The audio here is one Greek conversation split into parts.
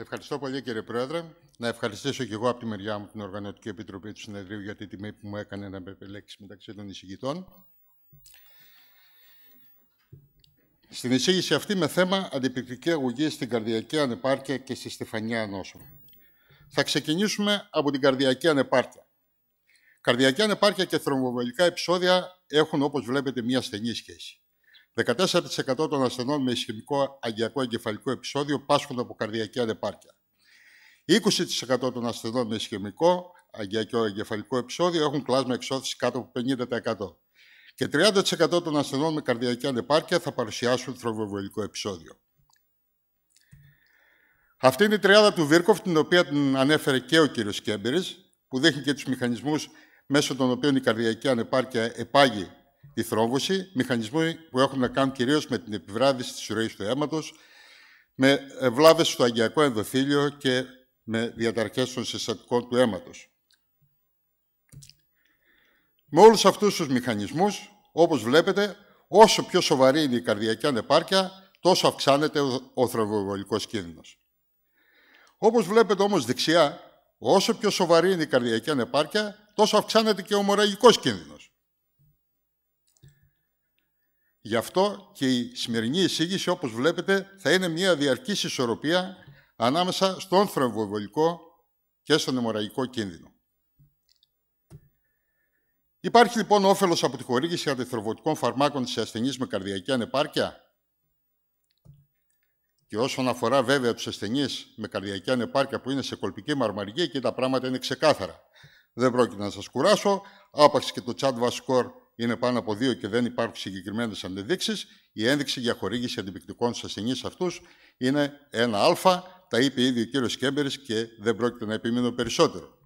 Ευχαριστώ πολύ κύριε Πρόεδρε. Να ευχαριστήσω και εγώ από τη μεριά μου την Οργανωτική Επιτροπή του Συνεδρίου για τη τιμή που μου έκανε να με επιλέξει μεταξύ των εισηγητών. Στην εισήγηση αυτή με θέμα αντιπληκτική αγωγή στην καρδιακή ανεπάρκεια και στη στεφανιά νόσων. Θα ξεκινήσουμε από την καρδιακή ανεπάρκεια. Καρδιακή ανεπάρκεια και θρομβοβολικά επεισόδια έχουν, όπως βλέπετε, μία στενή σχέση. 14% των ασθενών με ισχυμικό αγιακό εγκεφαλικό επεισόδιο πάσχουν από καρδιακή ανεπάρκεια. 20% των ασθενών με ισχυμικό αγιακό εγκεφαλικό επεισόδιο έχουν κλάσμα εξώθηση κάτω από 50%. Και 30% των ασθενών με καρδιακή ανεπάρκεια θα παρουσιάσουν θροβοβολικό επεισόδιο. Αυτή είναι η τριάδα του Βίρκοφ, την οποία την ανέφερε και ο κ. Κέμπερης, που δείχνει και τους μηχανισμούς μέσω των οποίων η καρδιακή ανεπάρκεια επάγει η θρόμβωση, μηχανισμοί που έχουν να κάνουν κυρίως με την επιβράδυση της ροής του αίματος, με ε, βλάβες στο αγκιακό ενδοθήλιο και με διαταρχές των συστατικών του αίματος. Με όλους αυτούς τους μηχανισμούς, όπως βλέπετε, όσο πιο σοβαρή είναι η καρδιακή ανεπάρκεια, τόσο αυξάνεται ο θρομβοβολικός κίνδυνος. Όπως βλέπετε όμως δεξιά, όσο πιο σοβαρή είναι η καρδιακή ανεπάρκεια, τόσο αυξάνεται και ο μοραγικό κίνδυνος. Γι' αυτό και η σημερινή εισήγηση, όπως βλέπετε, θα είναι μια διαρκής ισορροπία ανάμεσα στον θρομβοβολικό και στον αιμορραγικό κίνδυνο. Υπάρχει λοιπόν όφελος από τη χορήγηση αντιθροβωτικών φαρμάκων σε ασθενείς με καρδιακή ανεπάρκεια. Και όσον αφορά βέβαια τους ασθενείς με καρδιακή ανεπάρκεια που είναι σε κολπική μαρμαρική, και τα πράγματα είναι ξεκάθαρα. Δεν πρόκειται να σας κουράσω. Άπαξ και το chat Vascor είναι πάνω από δύο και δεν υπάρχουν συγκεκριμένες αντιδείξεις. η ένδειξη για χορήγηση αντιπικτικών στου ασθενείς αυτούς είναι ένα Α. Τα είπε ήδη ο κύριος Κέμπερης και δεν πρόκειται να επιμείνω περισσότερο.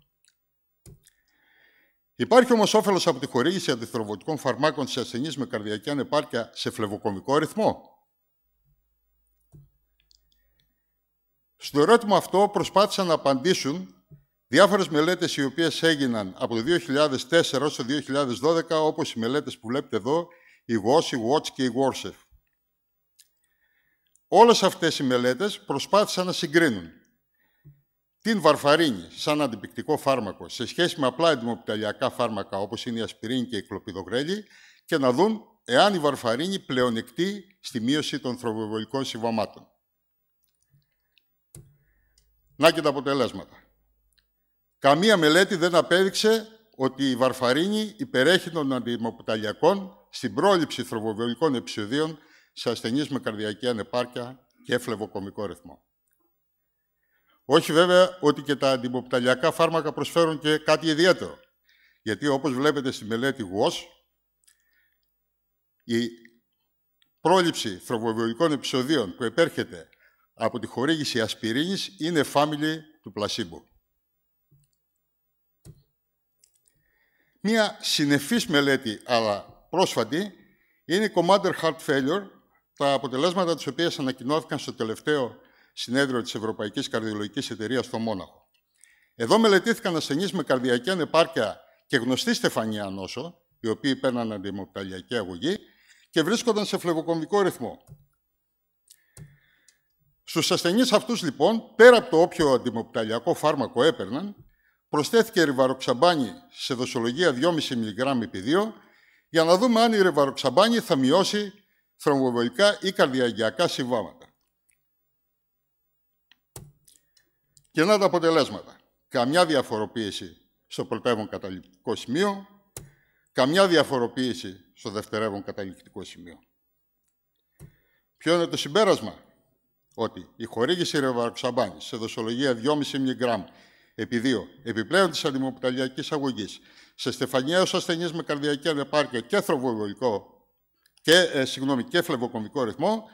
Υπάρχει όμως όφελος από τη χορήγηση αντιθροβωτικών φαρμάκων σε ασθενείς με καρδιακή ανεπάρκεια σε φλεβοκομικό ρυθμό. Στο ερώτημα αυτό προσπάθησαν να απαντήσουν Διάφορες μελέτες οι οποίες έγιναν από το 2004 έως το 2012, όπως οι μελέτες που βλέπετε εδώ, η WOS, η WATCH και η WARSEF. Όλες αυτές οι μελέτες προσπάθησαν να συγκρίνουν την βαρφαρίνη σαν αντιπικτικό φάρμακο σε σχέση με απλά εντυμοπιταλιακά φάρμακα όπως είναι η ασπιρίνη και η κλοπιδογρέλη και να δουν εάν η βαρφαρίνη πλεονεκτεί στη μείωση των θροβοβολικών συμβαμάτων. Να και τα αποτελέσματα. Καμία μελέτη δεν απέδειξε ότι η βαρφαρίνη υπερέχει των αντιμοποταλιάκών στην πρόληψη θροβοβιολικών επεισοδίων σε ασθενείς με καρδιακή ανεπάρκεια και φλεβοκομικό ρυθμό. Όχι βέβαια ότι και τα αντιμοποταλιακά φάρμακα προσφέρουν και κάτι ιδιαίτερο. Γιατί όπως βλέπετε στη μελέτη ΓΟΣ, η πρόληψη θροβοβιολικών επεισοδίων που επέρχεται από τη χορήγηση ασπιρίνης είναι φάμιλη του πλασίμπου. Μία συνεφής μελέτη, αλλά πρόσφατη, είναι η Commander Heart Failure, τα αποτελέσματα της οποίας ανακοινώθηκαν στο τελευταίο συνέδριο της Ευρωπαϊκής Καρδιολογικής Εταιρείας στο Μόναχο. Εδώ μελετήθηκαν ασθενείς με καρδιακή ανεπάρκεια και γνωστή στεφανία νόσο, οι οποίοι παίρναν αντιμοπιταλιακή αγωγή και βρίσκονταν σε φλεγοκομβικό ρυθμό. Στους ασθενείς αυτούς, λοιπόν, πέρα από το όποιο αντιμοπταλιακό φάρμακο έπαιρναν, Προσθέθηκε ριβαροξαμπάνι σε δοσολογία 2,5 mg επί 2 για να δούμε αν η ριβαροξαμπάνι θα μειώσει θρομβοβολικά ή καρδιαγιακά συμβάματα. Και να τα αποτελέσματα. Καμιά διαφοροποίηση στο πρωτεύον καταληκτικό σημείο, καμιά διαφοροποίηση στο δευτερεύον καταληκτικό σημείο. Ποιο είναι το συμπέρασμα? Ότι η χορήγηση ρεβαροξαμπάνης σε δοσολογία 2,5 mg Επί Επιπλέον της αντιμοπιταλιακή αγωγής. Σε στεφανιαίου ασθενείς με καρδιακή ανεπάρκεια και και, ε, και φλεβοκομικό ρυθμό,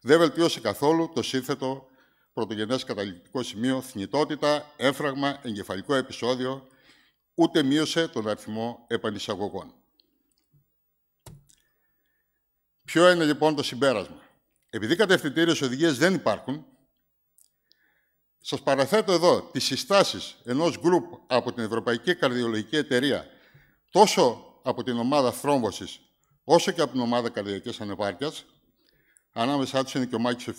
δεν βελτίωσε καθόλου το σύνθετο πρωτογενές καταληκτικό σημείο, θνητότητα, έφραγμα, εγκεφαλικό επεισόδιο, ούτε μείωσε τον αριθμό επανεισαγωγών. Ποιο είναι λοιπόν το συμπέρασμα. Επειδή κατευθυντήριες οδηγίες δεν υπάρχουν, σας παραθέτω εδώ τις συστάσεις ενός γκρουπ από την Ευρωπαϊκή Καρδιολογική Εταιρεία, τόσο από την ομάδα θρόμβωσης, όσο και από την ομάδα καρδιακής ανεπάρκειας, ανάμεσά τους είναι και ο Μάκης ο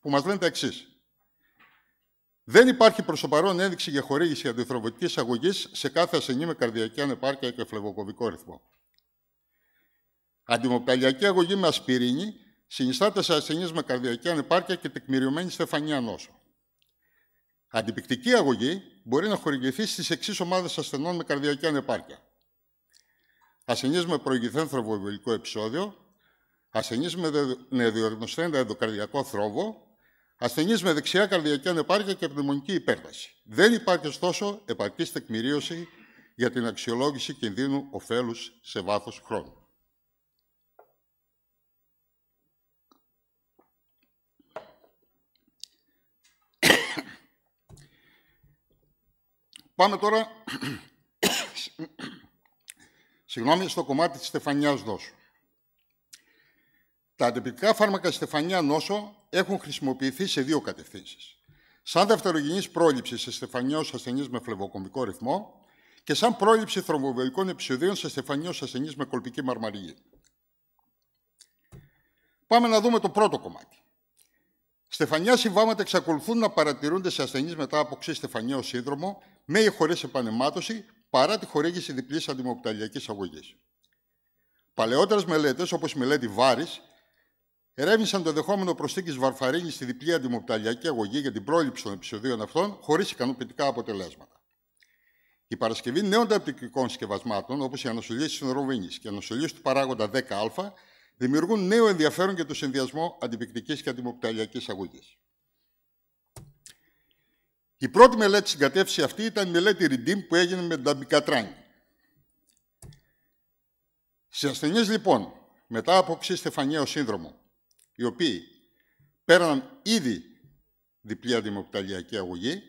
που μας λένε τα εξής. Δεν υπάρχει προς το παρόν ένδειξη για χορήγηση αντιθροβωτική αγωγής σε κάθε ασθενή με καρδιακή ανεπάρκεια και φλεβοκοβικό ρυθμό. Αντιμοπταλιακή αγωγή με ασπιρίνη συνιστάται σε ασθενείς με καρδιακή ανεπάρκεια και τεκμηριωμένη στεφανία νόσο. Αντιπικτική αγωγή μπορεί να χορηγηθεί στις εξής ομάδες ασθενών με καρδιακή ανεπάρκεια. Ασθενείς με προηγηθέν θροβοβελικό επεισόδιο, ασθενείς με νεοδιογνωστέντα ενδοκαρδιακό θρόβο, ασθενείς με δεξιά καρδιακή ανεπάρκεια και πνευμονική υπέρβαση. Δεν υπάρχει ωστόσο επαρκής τεκμηρίωση για την αξιολόγηση κινδύνου ωφέλους σε βάθος χρόνου. Πάμε τώρα συγγνώμη, στο κομμάτι της στεφανιάς δόσου. Τα αντιπληκτικά φάρμακα στεφανιά νόσο έχουν χρησιμοποιηθεί σε δύο κατευθύνσεις. Σαν δευτερογενής πρόληψη σε στεφανιός ασθενής με φλεβοκομικό ρυθμό και σαν πρόληψη θρομοβελικών επεισοδίων σε στεφανιός ασθενής με κολπική μαρμαριγή. Πάμε να δούμε το πρώτο κομμάτι. Στεφανιά συμβάματα εξακολουθούν να παρατηρούνται σε ασθενείς μετά από ξύ στεφανιαίο σύνδρομο, με ή χωρίς επανεμάτωση παρά τη χορήγηση διπλής αντιμοπταλιακή αγωγής. Παλαιότερες μελέτες, όπως η μελέτη διπλη αντιμοκταλιακης αγωγη παλαιοτερε μελετε ερεύνησαν το δεχόμενο προσθήκη βαρφαρίνη στη διπλή αντιμοκταλιακή αγωγή για την πρόληψη των επεισοδίων αυτών χωρίς ικανοποιητικά αποτελέσματα. Η παρασκευή νέων ταπτικών συσκευασμάτων, όπω η ανασωλίε τη Νοροβίνη και η ανασωλίε του παράγοντα 10α, δημιουργούν νέο ενδιαφέρον για το συνδυασμό αντιπικτικής και αντιμοπταλιακή αγωγής. Η πρώτη μελέτη στην κατεύθυνση αυτή ήταν η μελέτη Redeem που έγινε με τα Ταμπικατράνη. Στι ασθενείς λοιπόν, μετά από ξύ στεφανιαίο σύνδρομο, οι οποίοι πέραναν ήδη διπλή αντιμοπιταλιακή αγωγή,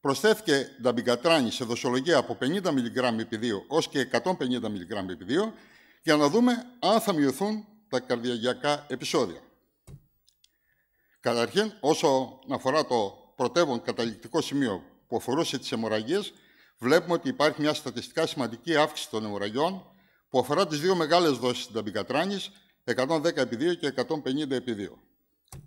προσθέθηκε νταμπικατράνη σε δοσολογία από 50 mg επί 2 ως και 150 mg επί 2 για να δούμε αν θα μειωθούν τα καρδιαγιακά επεισόδια. Καταρχήν, όσο αφορά το πρωτεύον καταληκτικό σημείο που αφορούσε τις αιμορραγίες, βλέπουμε ότι υπάρχει μια στατιστικά σημαντική αύξηση των αιμορραγιών που αφορά τις δύο μεγάλες δόσεις Νταμπικατράνη, 110 επί 2 και 150 επί 2.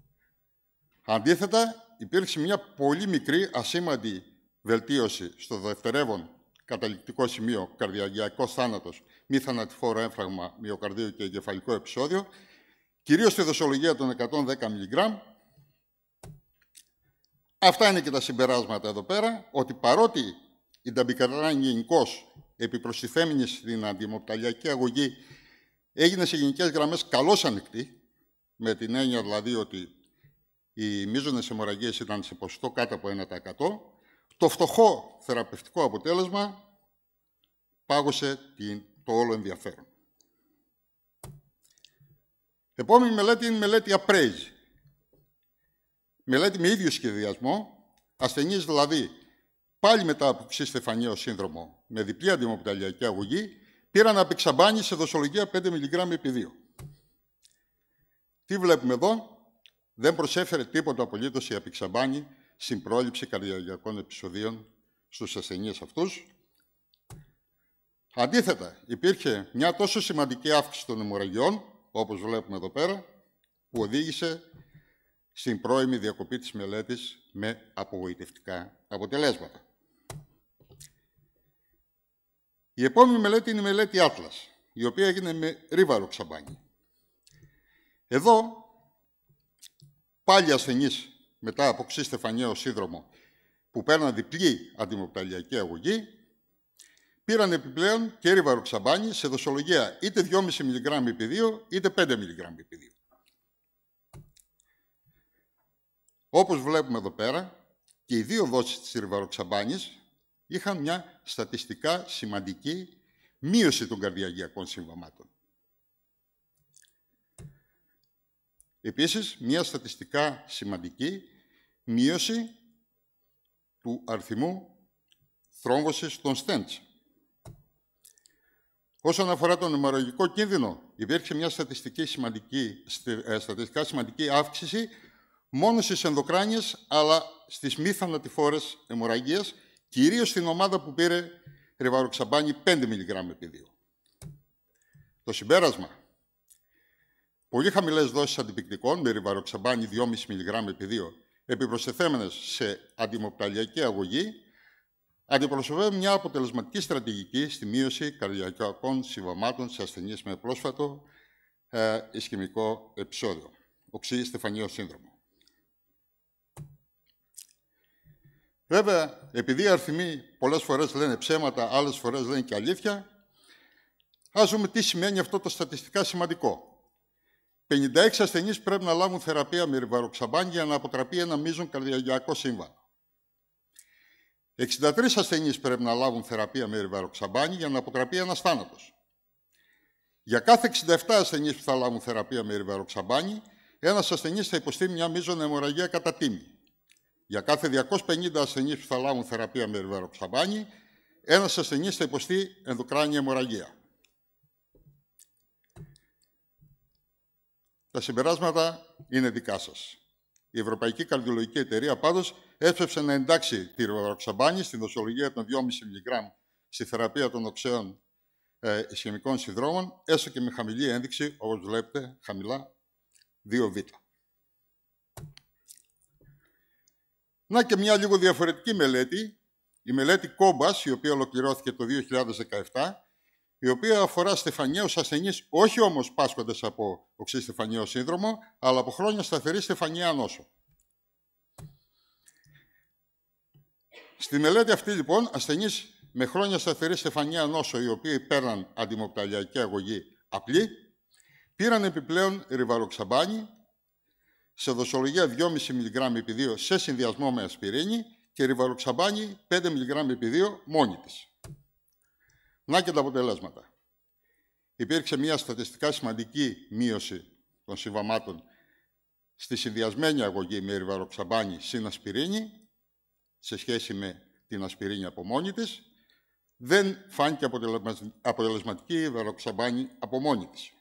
Αντίθετα, υπήρξε μια πολύ μικρή ασήμαντη βελτίωση στο δευτερεύον καταληκτικό σημείο, καρδιαγιακός θάνατος, μη θανατηφόρο έμφραγμα μυοκαρδίου και εγκεφαλικό επεισόδιο, κυρίως στη δοσολογία των 110 mg, Αυτά είναι και τα συμπεράσματα εδώ πέρα, ότι παρότι η Νταμπικαράν γενικώ επιπροστιθέμενη στην αντιμοπταλιακή αγωγή έγινε σε γενικές γραμμές καλώς ανοιχτή, με την έννοια δηλαδή ότι οι μείζονες αιμορραγίες ήταν σε ποσοστό κάτω από 1%, το φτωχό θεραπευτικό αποτέλεσμα πάγωσε το όλο ενδιαφέρον. Επόμενη μελέτη είναι η μελέτη appraise μελέτη με ίδιο σχεδιασμό, ασθενείς δηλαδή πάλι μετά από ξυστεφανιαίο σύνδρομο με διπλή αντιμοπιταλιακή αγωγή, πήραν απεξαμπάνι σε δοσολογία 5 mg επί 2. Τι βλέπουμε εδώ, δεν προσέφερε τίποτα απολύτως η συμπρόληψη στην πρόληψη καρδιακών επεισοδίων στους ασθενείς αυτούς. Αντίθετα, υπήρχε μια τόσο σημαντική αύξηση των αιμορραγιών, όπως βλέπουμε εδώ πέρα, που οδήγησε στην πρώιμη διακοπή της μελέτης με απογοητευτικά αποτελέσματα. Η επόμενη μελέτη είναι η μελέτη Atlas, η οποία έγινε με ρίβαρο ξαμπάνι. Εδώ, πάλι ασθενείς μετά από ξύ στεφανιαίο σύνδρομο που παίρναν διπλή αντιμοπταλιακή αγωγή, πήραν επιπλέον και ρίβαρο ξαμπάνι σε δοσολογία είτε 2,5 mg επί είτε 5 mg επί Όπως βλέπουμε εδώ πέρα, και οι δύο δόσεις της ριβαροξαμπάνης είχαν μια στατιστικά σημαντική μείωση των καρδιαγιακών συμβαμάτων. Επίσης, μια στατιστικά σημαντική μείωση του αριθμού θρόμβωσης των στέντς. Όσον αφορά τον αιμορραγικό κίνδυνο, υπήρξε μια στατιστική σημαντική, ε, στατιστικά σημαντική αύξηση μόνο στις ενδοκράνιες, αλλά στις μη θανατηφόρες αιμορραγίες, κυρίως στην ομάδα που πήρε ριβαροξαμπάνι 5 μιλιγκράμμ επί 2. Το συμπέρασμα. Πολύ χαμηλές δόσεις αντιπικτικών με ριβαροξαμπάνι 2,5 μιλιγκράμμ επί 2, επιπροσθεθέμενες σε αντιμοπταλιακή αγωγή, αντιπροσωπεύουν μια αποτελεσματική στρατηγική στη μείωση καρδιακών συμβαμάτων σε ασθενείς με πρόσφατο ε, ισχυμικό επεισόδιο, οξύ στεφανείο σύνδρομο. Βέβαια, επειδή οι αριθμοί πολλές φορές λένε ψέματα, άλλες φορές λένε και αλήθεια, ας δούμε τι σημαίνει αυτό το στατιστικά σημαντικό. 56 ασθενείς πρέπει να λάβουν θεραπεία με ριβαροξαμπάν για να αποτραπεί ένα μείζον καρδιαγιακό σύμβαν. 63 ασθενείς πρέπει να λάβουν θεραπεία με ριβαροξαμπάν για να αποτραπεί ένας θάνατος. Για κάθε 67 ασθενείς που θα λάβουν θεραπεία με ριβαροξαμπάν, ένας ασθενής θα υποστεί μια μείζον αιμορραγία κατά τίμη. Για κάθε 250 ασθενείς που θα λάβουν θεραπεία με ριβαροξαμπάνι, ένας ασθενής θα υποστεί ενδοκράνη αιμορραγία. Τα συμπεράσματα είναι δικά σας. Η Ευρωπαϊκή Καρδιολογική Εταιρεία πάντως έψευσε να εντάξει τη ριβαροξαμπάνι στην δοσολογία των 2,5 μιλιγκράμμ στη θεραπεία των οξέων ε, ισχυμικών συνδρόμων, έστω και με χαμηλή ένδειξη, όπως βλέπετε, χαμηλά 2β. Να και μια λίγο διαφορετική μελέτη, η μελέτη Κόμπας, η οποία ολοκληρώθηκε το 2017, η οποία αφορά στεφανιαίους ασθενείς, όχι όμως πάσχοντες από οξύ στεφανιαίο σύνδρομο, αλλά από χρόνια σταθερή στεφανιαία νόσο. Στη μελέτη αυτή, λοιπόν, ασθενείς με χρόνια σταθερή στεφανιαία νόσο, οι οποίοι πέραν αντιμοκταλιακή αγωγή απλή, πήραν επιπλέον ριβαροξαμπάνι, σε δοσολογία 2,5 mg επί σε συνδυασμό με ασπιρίνη και ριβαροξαμπάνι 5 mg επί 2 μόνη της. Να και τα αποτελέσματα. Υπήρξε μια στατιστικά σημαντική μείωση των συμβαμάτων στη συνδυασμένη αγωγή με ριβαροξαμπάνι συν ασπιρίνη σε σχέση με την ασπιρίνη από μόνη της. Δεν φάνηκε αποτελεσματική η ριβαροξαμπάνι από μόνη της.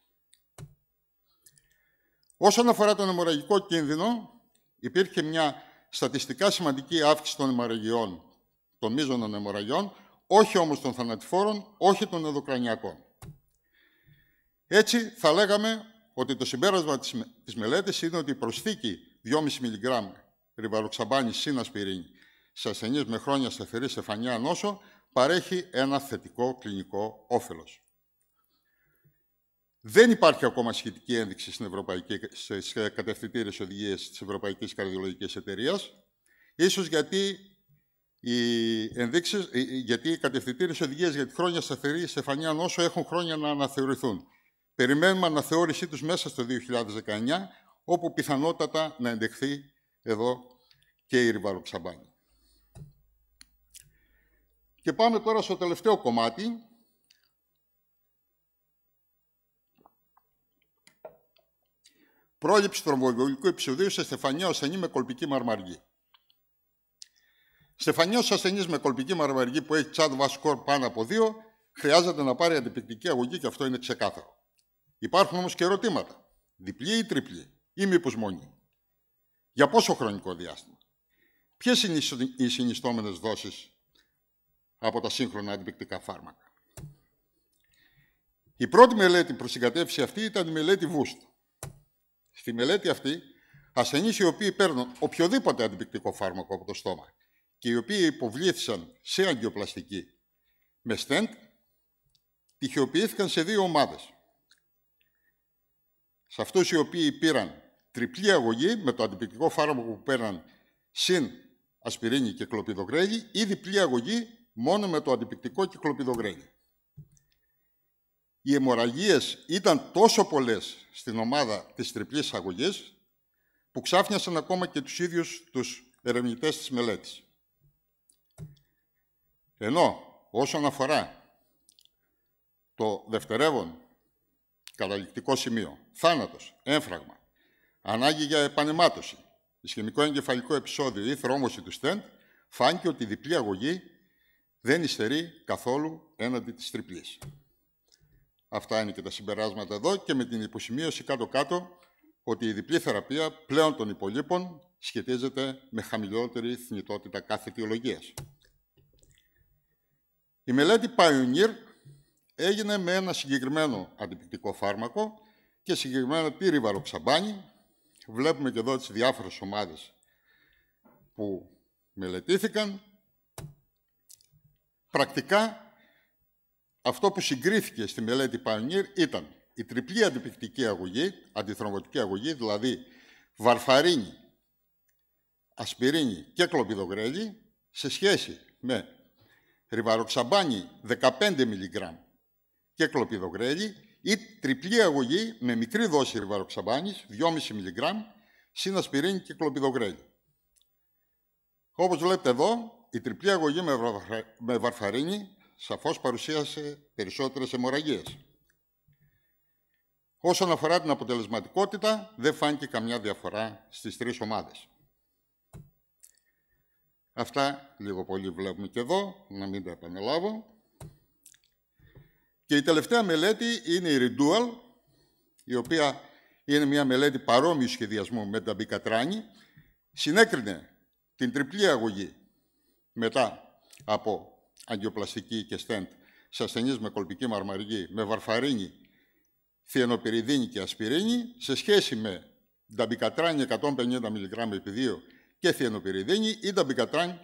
Όσον αφορά τον αιμορραγικό κίνδυνο, υπήρχε μια στατιστικά σημαντική αύξηση των αιμορραγιών, των μείζωνων αιμορραγιών, όχι όμως των θανατηφόρων, όχι των ενδοκρανιακών. Έτσι, θα λέγαμε ότι το συμπέρασμα της μελέτης είναι ότι η προσθήκη 2,5 mg ριβαλοξαμπάνης σύν ασπιρίνη σε ασθενείς με χρόνια σταθερή νόσο παρέχει ένα θετικό κλινικό όφελος. Δεν υπάρχει ακόμα σχετική ένδειξη στι Ευρωπαϊκή, οδηγίε τη οδηγίες της Ευρωπαϊκής Καρδιολογικής Εταιρείας, ίσως γιατί οι, ενδείξεις, γιατί οι οδηγίες για τη χρόνια σταθερή στεφανία νόσο έχουν χρόνια να αναθεωρηθούν. Περιμένουμε αναθεώρησή τους μέσα στο 2019, όπου πιθανότατα να εντεχθεί εδώ και η Ξαμπάνη. Και πάμε τώρα στο τελευταίο κομμάτι, Πρόληψη θρομβογγυλικού επεισοδίου σε στεφανία ασθενή με κολπική μαρμαργή. Στεφανία ασθενής με κολπική μαρμαργή που έχει τσάντ βασκόρ πάνω από δύο χρειάζεται να πάρει αντιπληκτική αγωγή και αυτό είναι ξεκάθαρο. Υπάρχουν όμως και ερωτήματα. Διπλή ή τριπλή, ή μήπως μόνη. Για πόσο χρονικό διάστημα. Ποιες είναι οι συνιστόμενες δόσεις από τα σύγχρονα αντιπικτικά φάρμακα. Η πρώτη μελέτη προς την κατεύθυνση αυτή ήταν η μελέτη Βούστ, Στη μελέτη αυτή, ασθενείς οι οποίοι παίρνουν οποιοδήποτε αντιπικτικό φάρμακο από το στόμα και οι οποίοι υποβλήθησαν σε αγκιοπλαστική με στέντ, τυχιοποιήθηκαν σε δύο ομάδες. Σε αυτούς οι οποίοι πήραν τριπλή αγωγή με το αντιπικτικό φάρμακο που παίρναν συν ασπιρίνη και κλοπιδογρέλη ή διπλή αγωγή μόνο με το αντιπικτικό και κλοπιδογρέλη οι αιμορραγίες ήταν τόσο πολλές στην ομάδα της τριπλής αγωγής που ξάφνιασαν ακόμα και τους ίδιους τους ερευνητές της μελέτης. Ενώ όσον αφορά το δευτερεύον καταληκτικό σημείο, θάνατος, έμφραγμα, ανάγκη για επανεμάτωση, ισχυμικό εγκεφαλικό επεισόδιο ή θρόμωση του στέντ, φάνηκε ότι η διπλή αγωγή δεν υστερεί καθόλου έναντι της τριπλής. Αυτά είναι και τα συμπεράσματα εδώ και με την υποσημείωση κάτω-κάτω ότι η διπλή θεραπεία πλέον των υπολείπων σχετίζεται με χαμηλότερη θνητότητα κάθε αιτιολογίας. Η μελέτη Pioneer έγινε με ένα συγκεκριμένο αντιπληκτικό φάρμακο και συγκεκριμένα πύριβαρο ξαμπάνι. Βλέπουμε και εδώ τις διάφορες ομάδες που μελετήθηκαν. Πρακτικά αυτό που συγκρίθηκε στη μελέτη Pioneer ήταν η τριπλή αντιπληκτική αγωγή, αντιθρομβωτική αγωγή, δηλαδή βαρφαρίνη, ασπιρίνη και κλοπιδογρέλη, σε σχέση με ριβαροξαμπάνι 15 mg και κλοπιδογρέλη ή τριπλή αγωγή με μικρή δόση ριβαροξαμπάνης, 2,5 mg, συν ασπιρίνη και κλοπιδογρέλη. Όπως βλέπετε εδώ, η τριπλή αγωγή με βαρφαρίνη σαφώς παρουσίασε περισσότερες αιμορραγίες. Όσον αφορά την αποτελεσματικότητα, δεν φάνηκε καμιά διαφορά στις τρεις ομάδες. Αυτά λίγο πολύ βλέπουμε και εδώ, να μην τα επαναλάβω. Και η τελευταία μελέτη είναι η Redual, η οποία είναι μια μελέτη παρόμοιου σχεδιασμού με τα Μπικατράνη. Συνέκρινε την τριπλή αγωγή μετά από αγκιοπλαστική και στέντ, σε ασθενείς με κολπική μαρμαργή, με βαρφαρίνη, θιενοπυριδίνη και ασπιρίνη, σε σχέση με νταμπικατράνη 150 mg επί 2 και θιενοπυριδίνη ή νταμπικατράνη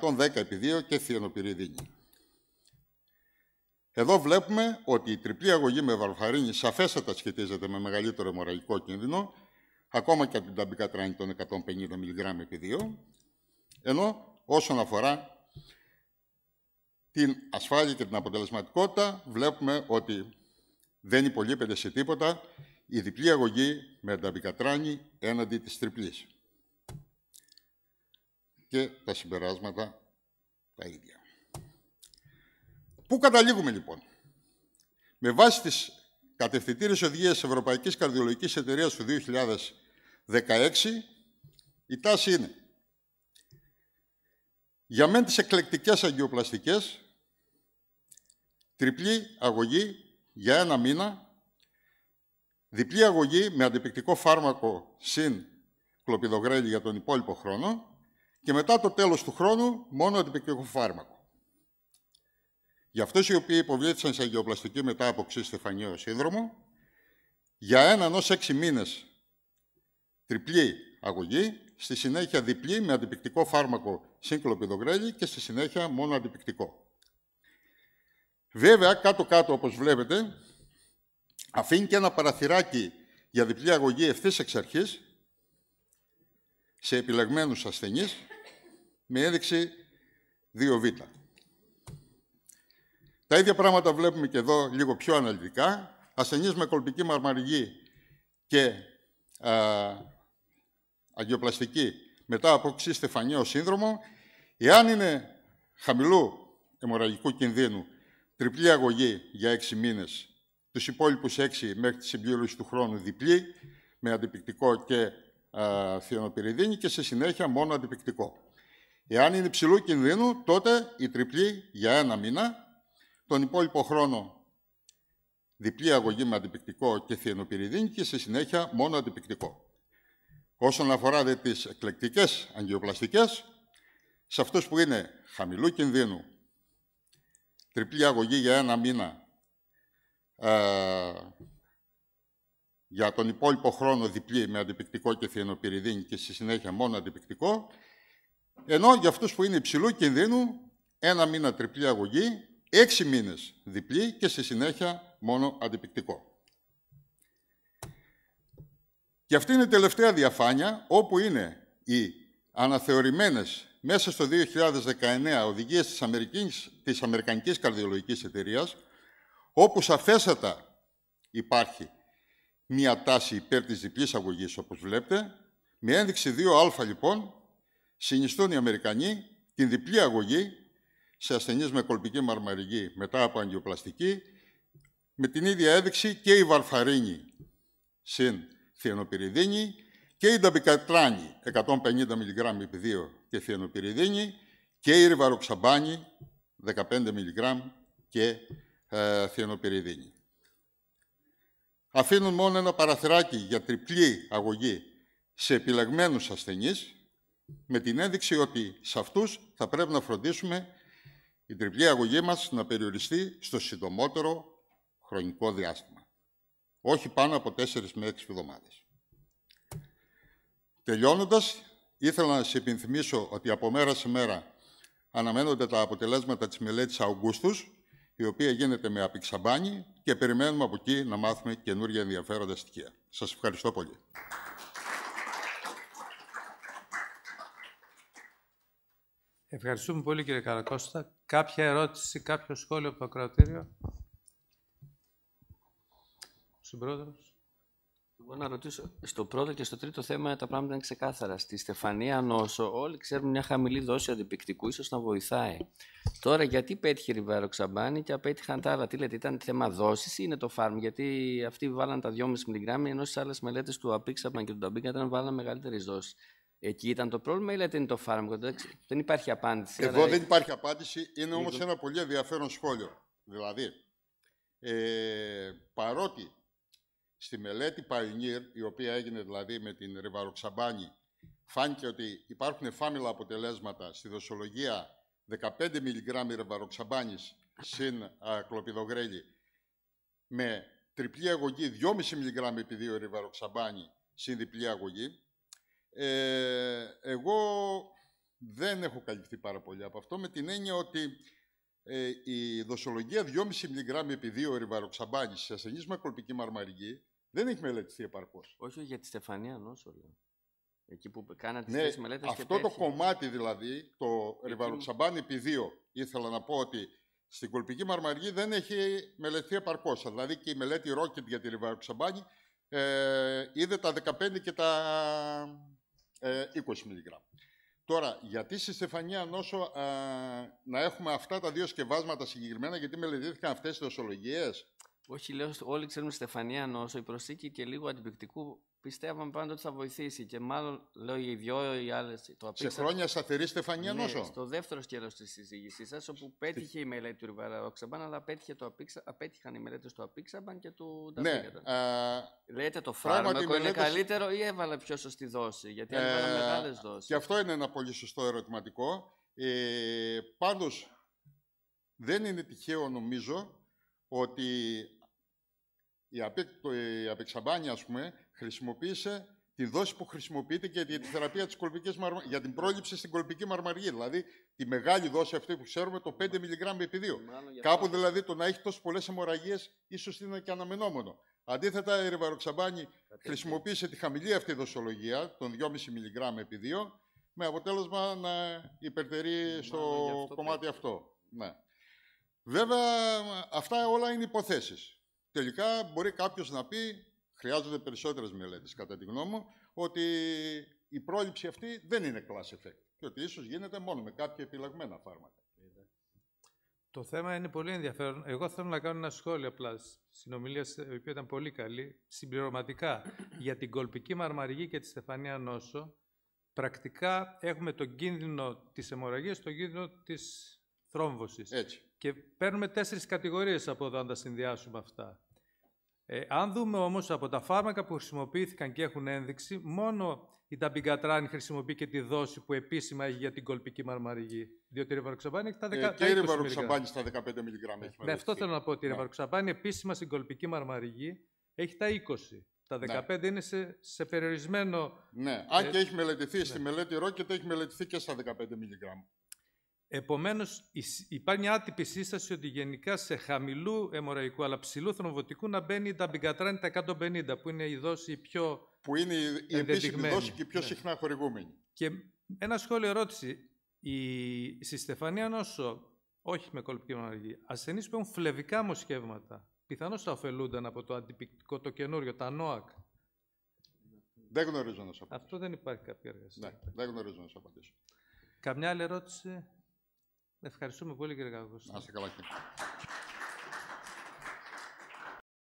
110 επί 2 και θιενοπυριδίνη. Εδώ βλέπουμε ότι η τριπλή αγωγή με βαρφαρίνη σαφέστατα σχετίζεται με μεγαλύτερο αιμορραγικό κίνδυνο, ακόμα και από την ταμπικατράνη των 150 mg επί 2, ενώ όσον αφορά την ασφάλεια και την αποτελεσματικότητα, βλέπουμε ότι δεν υπολείπεται σε τίποτα η διπλή αγωγή με τα έναντι της τριπλής. Και τα συμπεράσματα τα ίδια. Πού καταλήγουμε λοιπόν. Με βάση τις κατευθυντήρες οδηγίες Ευρωπαϊκής Καρδιολογικής Εταιρείας του 2016, η τάση είναι για μένα τις εκλεκτικές αγιοπλαστικές, Τριπλή αγωγή για ένα μήνα, διπλή αγωγή με αντιπικτικό φάρμακο συν κλοπιδογρέλι για τον υπόλοιπο χρόνο και μετά το τέλος του χρόνου μόνο αντιπικτικό φάρμακο. Για αυτούς οι οποίοι υποβλήθησαν σε αγιοπλαστική μετά από ξύστεφανιό σύνδρομο, για έναν ως έξι μήνες τριπλή αγωγή, στη συνέχεια διπλή με αντιπικτικό φάρμακο σύγκλοπιδογρέλι και στη συνέχεια μόνο αντιπικτικό. Βέβαια, κάτω-κάτω, όπως βλέπετε, αφήνει και ένα παραθυράκι για διπλή αγωγή ευθύς εξ αρχής, σε επιλεγμένους ασθενείς, με ένδειξη 2β. Τα ίδια πράγματα βλέπουμε και εδώ λίγο πιο αναλυτικά. Ασθενείς με κολπική μαρμαριγή και α, αγιοπλαστική μετά από ξύ στεφανιαίο σύνδρομο, εάν είναι χαμηλού αιμορραγικού κινδύνου Τριπλή αγωγή για έξι μήνες, τους υπόλοιπους έξι μέχρι τη συμπλήρωση του χρόνου διπλή, με αντιπικτικό και θειονοπυριδίνη και σε συνέχεια μόνο αντιπικτικό. Εάν είναι υψηλού κινδύνου, τότε η τριπλή για ένα μήνα, τον υπόλοιπο χρόνο διπλή αγωγή με αντιπικτικό και θειονοπυριδίνη και σε συνέχεια μόνο αντιπικτικό. Όσον αφορά δε τις εκλεκτικές σε αυτούς που είναι χαμηλού κινδύνου τριπλή αγωγή για ένα μήνα. Ε, για τον υπόλοιπο χρόνο διπλή με αντιπικτικό και θενοπυριδίνη και στη συνέχεια μόνο αντιπικτικό, ενώ για αυτούς που είναι υψηλού κινδύνου, ένα μήνα τριπλή αγωγή, έξι μήνες διπλή και στη συνέχεια μόνο αντιπικτικό. Και αυτή είναι η τελευταία διαφάνεια, όπου είναι οι αναθεωρημένες μέσα στο 2019 οδηγίες της, Αμερικής, της Αμερικανικής Καρδιολογικής Εταιρείας, όπου σαφέστατα υπάρχει μία τάση υπέρ της διπλής αγωγής, όπως βλέπετε, με ένδειξη 2α λοιπόν, συνιστούν οι Αμερικανοί την διπλή αγωγή σε ασθενείς με κολπική μαρμαριγή μετά από αγγιοπλαστική, με την ίδια ένδειξη και η βαρφαρίνη συν θιενοπυριδίνη και η νταμπικατράνη 150 mg επί και θιανοπυριδίνη και η 15 mg και ε, Αφήνουν μόνο ένα παραθυράκι για τριπλή αγωγή σε επιλεγμένους ασθενείς με την ένδειξη ότι σε αυτούς θα πρέπει να φροντίσουμε η τριπλή αγωγή μας να περιοριστεί στο συντομότερο χρονικό διάστημα. Όχι πάνω από 4 με 6 εβδομάδες. Τελειώνοντας, Ήθελα να σα υπενθυμίσω ότι από μέρα σε μέρα αναμένονται τα αποτελέσματα της μελέτης Αυγούστους, η οποία γίνεται με απιξαμπάνη και περιμένουμε από εκεί να μάθουμε καινούργια ενδιαφέροντα στοιχεία. Σας ευχαριστώ πολύ. Ευχαριστούμε πολύ κύριε Καρακώστα. Κάποια ερώτηση, κάποιο σχόλιο από το κρατήριο. Συμπρόεδρος. Εγώ να ρωτήσω, στο πρώτο και στο τρίτο θέμα τα πράγματα είναι ξεκάθαρα. Στη Στεφανία Νόσο όλοι ξέρουν μια χαμηλή δόση αντιπικτικού ίσως να βοηθάει. Τώρα γιατί πέτυχε Ριβέρο Ξαμπάνη και απέτυχαν τα άλλα. Τι λέτε, ήταν θέμα δόσης ή είναι το φάρμ. Γιατί αυτοί βάλαν τα 2,5 μιλιγκράμμια ενώ στις άλλες μελέτες του Απίξαμπαν και του Νταμπίγκα ήταν βάλαν μεγαλύτερε δόσει. Εκεί ήταν το πρόβλημα ή λέτε είναι το φάρμακο. Δεν υπάρχει απάντηση. Εδώ δεν υπάρχει απάντηση. Είναι όμω ένα πολύ ενδιαφέρον σχόλιο. Δηλαδή, ε, παρότι Στη μελέτη Pioneer, η οποία έγινε δηλαδή με την Ριβαροξαμπάνη, φάνηκε ότι υπάρχουν εφάμιλα αποτελέσματα στη δοσολογία 15 μιλιγκράμμι ρεβαροξαμπάνης συν κλοπιδογρέλι με τριπλή αγωγή 2,5 μιλιγκράμμι επί 2 ρεβαροξαμπάνη συν διπλή αγωγή. Ε, εγώ δεν έχω καλυφθεί πάρα πολύ από αυτό με την έννοια ότι ε, η δοσολογία 2,5 μιλιγκράμμοι επί 2 ριβαροξαμπάνη σε ασθενείς με κολπική μαρμαργή δεν έχει μελετηθεί επαρκώς. Όχι για τη Στεφανία Νόσο, λέω. Εκεί που κάνατε ναι, τις μελέτες Αυτό το κομμάτι δηλαδή, το ριβαροξαμπάνη επί 2, ήθελα να πω ότι στην κολπική μαρμαργή δεν έχει μελετηθεί επαρκώς. Δηλαδή και η μελέτη Rocket για τη ριβαροξαμπάνη ε, είδε τα 15 και τα ε, 20 μιλιγκράμμ. Τώρα, γιατί στη Στεφανία Νόσο α, να έχουμε αυτά τα δύο σκευάσματα συγκεκριμένα, γιατί μελετήθηκαν αυτές οι δοσολογίες. Όχι, λέω, όλοι ξέρουμε Στεφανία Νόσο, η προσθήκη και λίγο αντιπληκτικού πιστεύαμε πάντοτε ότι θα βοηθήσει. Και μάλλον, λέω οι δυο οι άλλες. Σε χρόνια σταθερή στεφανία ναι, νόσο. Στο δεύτερο σκέλος της συζήτησής σας, όπου πέτυχε η μελέτη του Ριβάρα Ρόξαμπαν, αλλά το απίξα, απέτυχαν οι μελέτες του Απίξαμπαν και του Νταβίγκατα. Ναι, Λέτε το φάρμακο είναι καλύτερο ή έβαλε πιο σωστή δόση. Γιατί ε, έβαλε μεγάλες δόσεις. Και αυτό είναι ένα πολύ σωστό ερωτηματικό. Ε, Πάντως, δεν είναι τυχαίο νομίζω ότι η, απε, το, απεξαμπάνια, ας πούμε, χρησιμοποίησε τη δόση που χρησιμοποιείται και για τη θεραπεία της κολπικής για την πρόληψη στην κολπική μαρμαργή. Δηλαδή, τη μεγάλη δόση αυτή που ξέρουμε, το 5 mg επί 2. Κάπου δηλαδή το να έχει τόσο πολλές αιμορραγίες, ίσως είναι και αναμενόμενο. Αντίθετα, η Ριβαροξαμπάνη χρησιμοποίησε τη χαμηλή αυτή δοσολογία, των 2,5 mg επί 2, με αποτέλεσμα να υπερτερεί στο κομμάτι αυτό. Ναι. Βέβαια, αυτά όλα είναι υποθέσεις. Τελικά μπορεί κάποιος να πει, χρειάζονται περισσότερες μελέτες κατά τη γνώμη μου, ότι η πρόληψη αυτή δεν είναι class effect και ότι ίσως γίνεται μόνο με κάποια επιλεγμένα φάρμακα. Το θέμα είναι πολύ ενδιαφέρον. Εγώ θέλω να κάνω ένα σχόλιο απλά συνομιλία, η οποία ήταν πολύ καλή, συμπληρωματικά για την κολπική μαρμαργή και τη στεφανία νόσο. Πρακτικά έχουμε τον κίνδυνο της αιμορραγίας, τον κίνδυνο της θρόμβωσης. Και παίρνουμε τέσσερις κατηγορίες από εδώ, αν τα συνδυάσουμε αυτά. Ε, αν δούμε όμως από τα φάρμακα που χρησιμοποιήθηκαν και έχουν ένδειξη, μόνο η ταμπιγκατράνη χρησιμοποιεί και τη δόση που επίσημα έχει για την κολπική μαρμαριγή. Διότι η έχει τα 15%. ε, Και η ρευαροξαμπάνη στα 15 μιλιγραμμα έχει ε, Ναι, αυτό θέλω να πω. Ότι η ναι. ρευαροξαμπάνη επίσημα στην κολπική μαρμαριγή έχει τα 20. Τα 15 ναι. είναι σε, περιορισμένο. Ναι, αν ε, και έχει μελετηθεί ναι. στη μελέτη Ρόκετ, έχει μελετηθεί και στα 15 μιλιγκράμμ. Επομένως, υπάρχει μια άτυπη σύσταση ότι γενικά σε χαμηλού αιμορραϊκού αλλά ψηλού θρομβωτικού να μπαίνει τα μπιγκατράνη τα 150, που είναι η δόση πιο Που είναι η επίσημη δόση και η πιο ναι. συχνά χορηγούμενη. Και ένα σχόλιο ερώτηση. Η... Στη Στεφανία Νόσο, όχι με κολπική μοναργή, ασθενείς που έχουν φλεβικά μοσχεύματα, πιθανώς θα ωφελούνταν από το αντιπικτικό, το καινούριο, τα ΝΟΑΚ. Δεν γνωρίζω να σου Αυτό δεν υπάρχει κάποια εργασία. Ναι, δεν γνωρίζω να σου απαντήσω. Καμιά άλλη ερώτηση. Ευχαριστούμε πολύ κύριε Καγούστο.